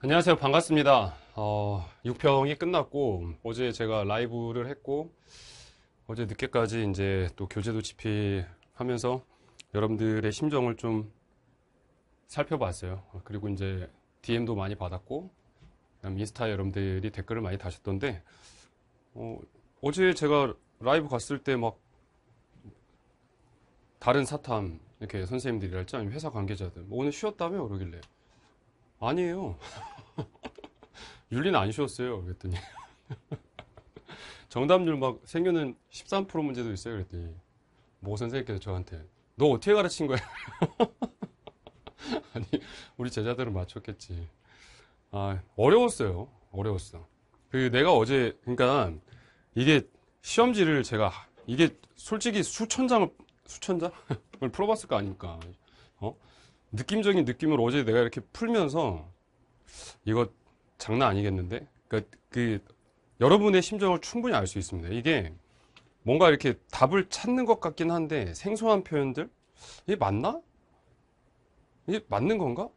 안녕하세요. 반갑습니다. 어, 6평이 끝났고 어제 제가 라이브를 했고 어제 늦게까지 이제 또 교재도 집필하면서 여러분들의 심정을 좀 살펴봤어요. 그리고 이제 DM도 많이 받았고 인스타 여러분들이 댓글을 많이 다셨던데 어, 어제 제가 라이브 갔을 때 막 다른 사탐 이렇게 선생님들이랄지 아니면 회사 관계자들 뭐 오늘 쉬었다며 그러길래 아니에요. 윤리는 안 쉬웠어요. 그랬더니. 정답률 막 생겨는 13% 문제도 있어요. 그랬더니. 모 선생님께서 저한테 너 어떻게 가르친 거야? 아니, 우리 제자들은 맞췄겠지. 아, 어려웠어요. 어려웠어. 그 내가 어제, 그러니까 이게 시험지를 제가 이게 솔직히 수천 장을, 수천 장을 풀어봤을 거 아닙니까? 어? 느낌적인 느낌을 어제 내가 이렇게 풀면서 이거 장난 아니겠는데? 그러니까 그 여러분의 심정을 충분히 알 수 있습니다. 이게 뭔가 이렇게 답을 찾는 것 같긴 한데 생소한 표현들 이게 맞나? 이게 맞는 건가?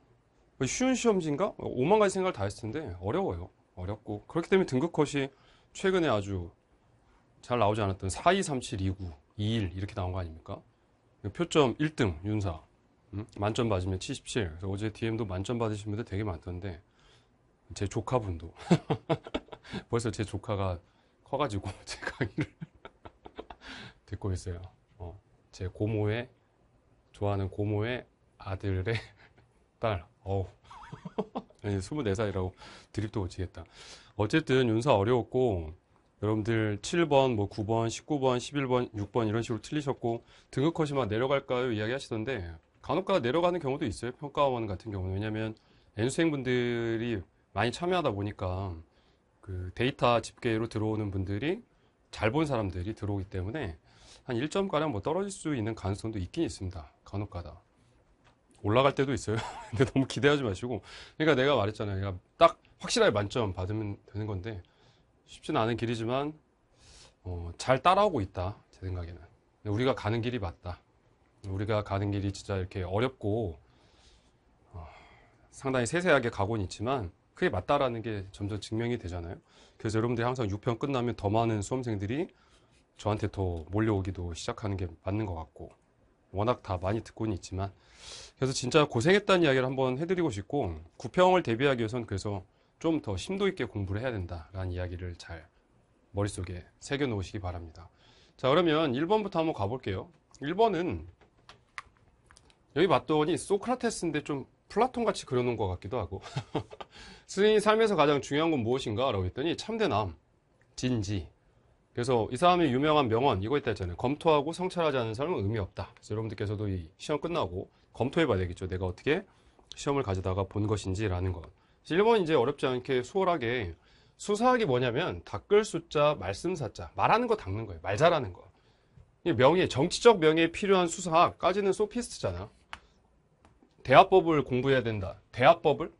뭐 쉬운 시험지인가? 오만 가지 생각을 다 했을 텐데 어려워요. 어렵고 그렇기 때문에 등급컷이 최근에 아주 잘 나오지 않았던 423729 21 이렇게 나온 거 아닙니까? 표점 1등 윤사 음? 만점 받으면 77. 그래서 어제 DM도 만점 받으신 분들 되게 많던데 제 조카분도 벌써 제 조카가 커가지고 제 강의를 듣고 있어요. 어, 제 고모의 좋아하는 고모의 아들의 딸. 어우. 24살이라고 드립도 못치겠다 어쨌든 윤사 어려웠고 여러분들 7번, 뭐 9번, 19번, 11번, 6번 이런 식으로 틀리셨고 등급컷이 막 내려갈까요? 이야기 하시던데 간혹가 내려가는 경우도 있어요. 평가원 같은 경우는. 왜냐면 하수생분들이 많이 참여하다 보니까 그 데이터 집계로 들어오는 분들이 잘 본 사람들이 들어오기 때문에 한 1점가량 뭐 떨어질 수 있는 가능성도 있긴 있습니다. 간혹가다. 올라갈 때도 있어요. 근데 너무 기대하지 마시고. 그러니까 내가 말했잖아요. 내가 딱 확실하게 만점 받으면 되는 건데 쉽진 않은 길이지만 어, 잘 따라오고 있다. 제 생각에는. 우리가 가는 길이 맞다. 우리가 가는 길이 진짜 이렇게 어렵고 어, 상당히 세세하게 가고는 있지만 그게 맞다라는 게 점점 증명이 되잖아요. 그래서 여러분들이 항상 6편 끝나면 더 많은 수험생들이 저한테 더 몰려오기도 시작하는 게 맞는 것 같고 워낙 다 많이 듣고는 있지만 그래서 진짜 고생했다는 이야기를 한번 해드리고 싶고 9평을 대비하기 위해선 그래서 좀 더 심도 있게 공부를 해야 된다라는 이야기를 잘 머릿속에 새겨 놓으시기 바랍니다. 자 그러면 1번부터 한번 가볼게요. 1번은 여기 봤더니 소크라테스인데 좀 플라톤같이 그려놓은 것 같기도 하고 스님이 삶에서 가장 중요한 건 무엇인가? 라고 했더니 참된함, 진지 그래서 이 사람의 유명한 명언 이거 있다 했잖아요 검토하고 성찰하지 않은 사람은 의미 없다 그래서 여러분들께서도 이 시험 끝나고 검토해 봐야 되겠죠 내가 어떻게 시험을 가져다가 본 것인지 라는 것 1번 이제 어렵지 않게 수월하게 수사학이 뭐냐면 닦을 숫자, 말씀 사자 말하는 거 닦는 거예요 말 잘하는 거 명예, 정치적 명예에 필요한 수사학까지는 소피스트잖아 대화법을 공부해야 된다. 대화법을?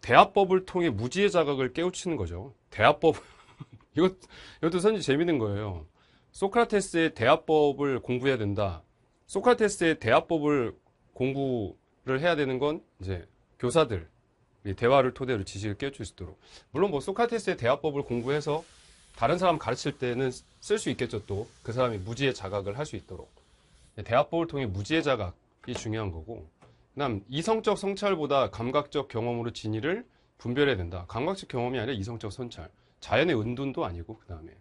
대화법을 통해 무지의 자각을 깨우치는 거죠. 대화법, 이것, 이것도 선지 재밌는 거예요. 소크라테스의 대화법을 공부해야 된다. 소크라테스의 대화법을 공부를 해야 되는 건 이제 교사들, 대화를 토대로 지식을 깨우칠 수 있도록. 물론 뭐 소크라테스의 대화법을 공부해서 다른 사람 가르칠 때는 쓸 수 있겠죠 또 그 사람이 무지의 자각을 할 수 있도록 대화법을 통해 무지의 자각이 중요한 거고 그 다음 이성적 성찰보다 감각적 경험으로 진리를 분별해야 된다. 감각적 경험이 아니라 이성적 성찰. 자연의 은둔도 아니고 그 다음에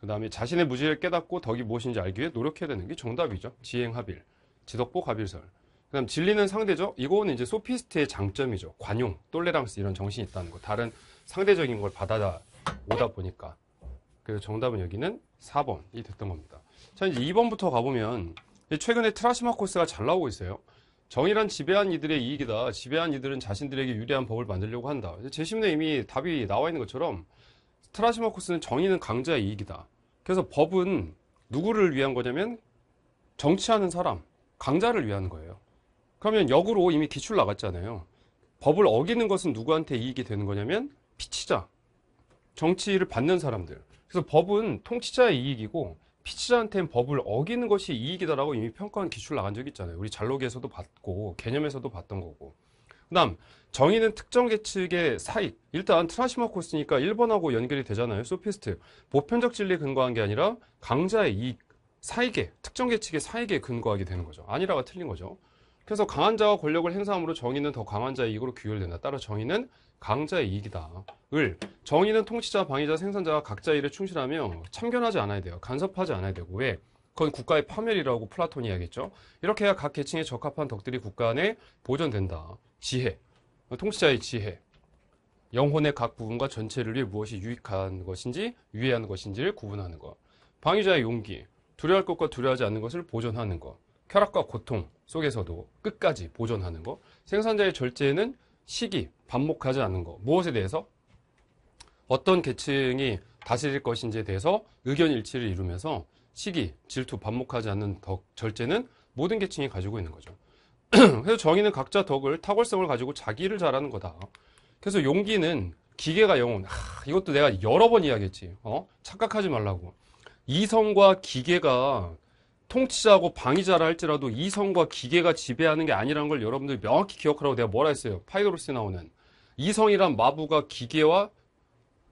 그 다음에 자신의 무지를 깨닫고 덕이 무엇인지 알기 위해 노력해야 되는 게 정답이죠. 지행합일, 지덕보합일설. 그 다음 진리는 상대적. 이거는 이제 소피스트의 장점이죠. 관용, 똘레랑스 이런 정신이 있다는 거. 다른 상대적인 걸 받아다 오다 보니까. 그래서 정답은 여기는 4번이 됐던 겁니다. 자 이제 2번부터 가보면 최근에 트라시마코스가 잘 나오고 있어요. 정의란 지배한 이들의 이익이다. 지배한 이들은 자신들에게 유리한 법을 만들려고 한다. 제시문에 이미 답이 나와 있는 것처럼 스트라시마코스는 정의는 강자의 이익이다. 그래서 법은 누구를 위한 거냐면 정치하는 사람, 강자를 위한 거예요. 그러면 역으로 이미 기출 나갔잖아요. 법을 어기는 것은 누구한테 이익이 되는 거냐면 피치자, 정치를 받는 사람들. 그래서 법은 통치자의 이익이고 피치자한테는 법을 어기는 것이 이익이다라고 이미 평가한 기출 나간 적이 있잖아요. 우리 잘록에서도 봤고 개념에서도 봤던 거고. 그다음 정의는 특정 계측의 사익. 일단 트라시마코스니까 1번하고 연결이 되잖아요. 소피스트. 보편적 진리에 근거한 게 아니라 강자의 이익, 사익에 특정 계측의 사익에 근거하게 되는 거죠. 아니라가 틀린 거죠. 그래서 강한 자와 권력을 행사함으로 정의는 더 강한 자의 이익으로 규율된다. 따라 정의는 강자의 이익이다. 을 정의는 통치자, 방위자 생산자가 각자 의 일에 충실하며 참견하지 않아야 돼요. 간섭하지 않아야 되고 왜? 그건 국가의 파멸이라고 플라톤이 이야기했죠. 이렇게 해야 각 계층에 적합한 덕들이 국가 안에 보존된다. 지혜 통치자의 지혜 영혼의 각 부분과 전체를 위해 무엇이 유익한 것인지 유해한 것인지를 구분하는 것 방위자의 용기 두려할 것과 두려하지 워 않는 것을 보존하는 것 쾌락과 고통 속에서도 끝까지 보존하는 것. 생산자의 절제는 시기, 반복하지 않는 것. 무엇에 대해서? 어떤 계층이 다스릴 것인지에 대해서 의견 일치를 이루면서 시기, 질투, 반복하지 않는 덕, 절제는 모든 계층이 가지고 있는 거죠. 그래서 정의는 각자 덕을, 탁월성을 가지고 자기를 잘하는 거다. 그래서 용기는 기계가 영혼. 하, 이것도 내가 여러 번 이야기했지. 어? 착각하지 말라고. 이성과 기계가 통치자하고 방위자라 할지라도 이성과 기계가 지배하는 게 아니라는 걸 여러분들 이 명확히 기억하라고 내가 뭐라 했어요. 파이로로스에 나오는 이성이란 마부가 기계와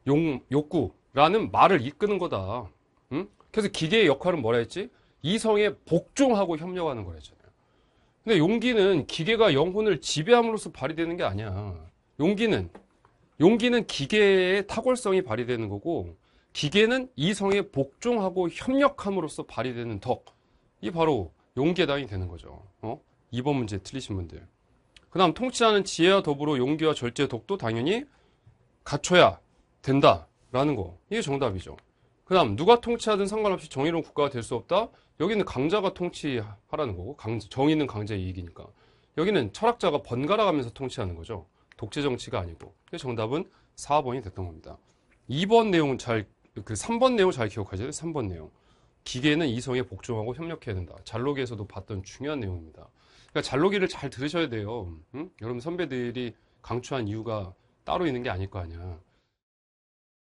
용, 욕구라는 말을 이끄는 거다. 응? 그래서 기계의 역할은 뭐라 했지? 이성에 복종하고 협력하는 거랬잖아요. 근데 용기는 기계가 영혼을 지배함으로써 발휘되는 게 아니야. 용기는 용기는 기계의 탁월성이 발휘되는 거고 기계는 이성에 복종하고 협력함으로써 발휘되는 덕. 이 바로 용계의 당이 되는 거죠. 어? 2번 문제 틀리신 분들. 그 다음 통치하는 지혜와 더불어 용기와 절제 독도 당연히 갖춰야 된다라는 거. 이게 정답이죠. 그 다음 누가 통치하든 상관없이 정의로운 국가가 될 수 없다. 여기는 강자가 통치하라는 거고 강 정의는 강자의 이익이니까. 여기는 철학자가 번갈아가면서 통치하는 거죠. 독재 정치가 아니고. 정답은 4번이 됐던 겁니다. 2번 내용은 잘, 그 3번 내용 잘 기억하셔야 돼요. 3번 내용. 기계는 이성에 복종하고 협력해야 된다. 잘록에서도 봤던 중요한 내용입니다. 그러니까 잘록이를 잘 들으셔야 돼요. 응? 여러분 선배들이 강추한 이유가 따로 있는 게 아닐 거 아니야.